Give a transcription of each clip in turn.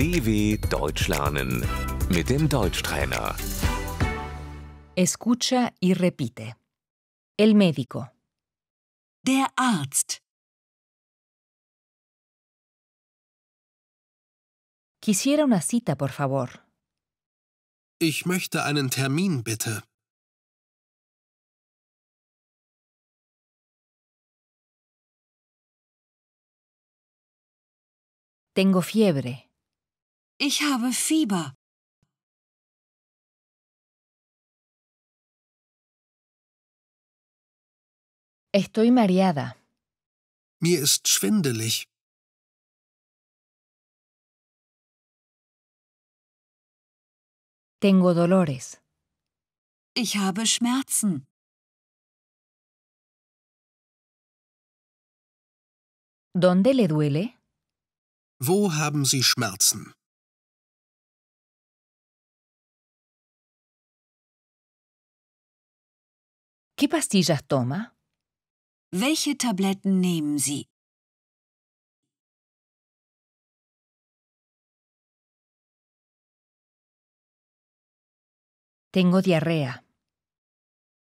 DW Deutsch lernen mit dem Deutschtrainer. Escucha y repite. El médico. Der Arzt. Quisiera una cita, por favor. Ich möchte einen Termin bitte. Tengo fiebre. Ich habe Fieber. Estoy mareada. Mir ist schwindelig. Tengo dolores. Ich habe Schmerzen. ¿Dónde le duele? Wo haben Sie Schmerzen? ¿Qué pastillas toma? Welche Tabletten nehmen Sie? Tengo diarrea.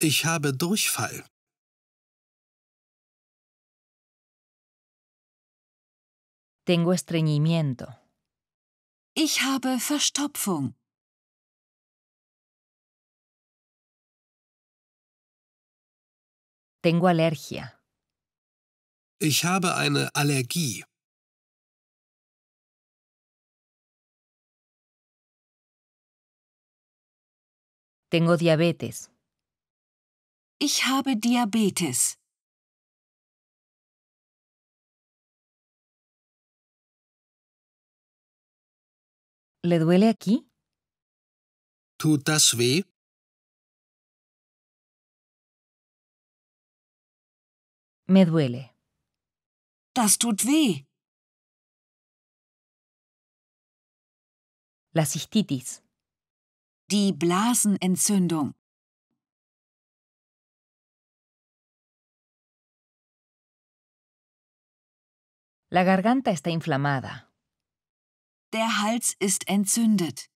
Ich habe Durchfall. Tengo estreñimiento. Ich habe Verstopfung. Tengo alergia. Ich habe eine Allergie. Tengo diabetes. Ich habe Diabetes. ¿Le duele aquí? Tut das weh? Me duele. Das tut weh. La Cistitis. Die Blasenentzündung. La garganta está inflamada. Der Hals ist entzündet.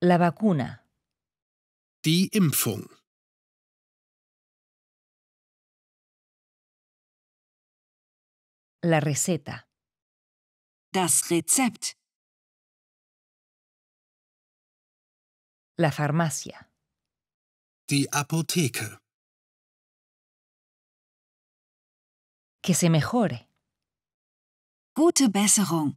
La vacuna. Die Impfung. La receta. Das Rezept. La farmacia. Die Apotheke. Que se mejore. Gute Besserung.